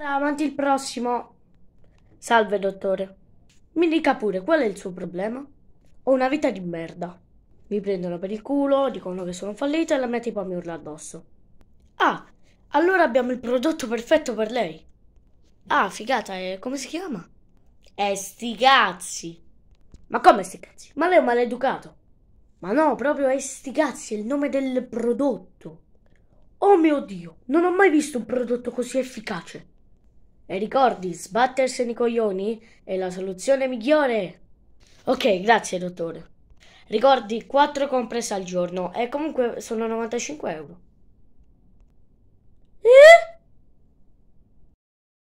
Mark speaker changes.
Speaker 1: Avanti il prossimo. Salve, dottore. Mi dica pure, qual è il suo problema? Ho una vita di merda. Mi prendono per il culo, dicono che sono fallito e la mia tipa mi urla addosso. Ah, allora abbiamo il prodotto perfetto per lei. Ah, figata, eh, come si chiama? Eh, sti cazzi. Ma come sti cazzi? Ma lei è un maleducato. Ma no, proprio è sti cazzi, è il nome del prodotto. Oh mio Dio, non ho mai visto un prodotto così efficace. E ricordi, sbattersene i coglioni è la soluzione migliore. Ok, grazie dottore. Ricordi 4 comprese al giorno e comunque sono 95 euro.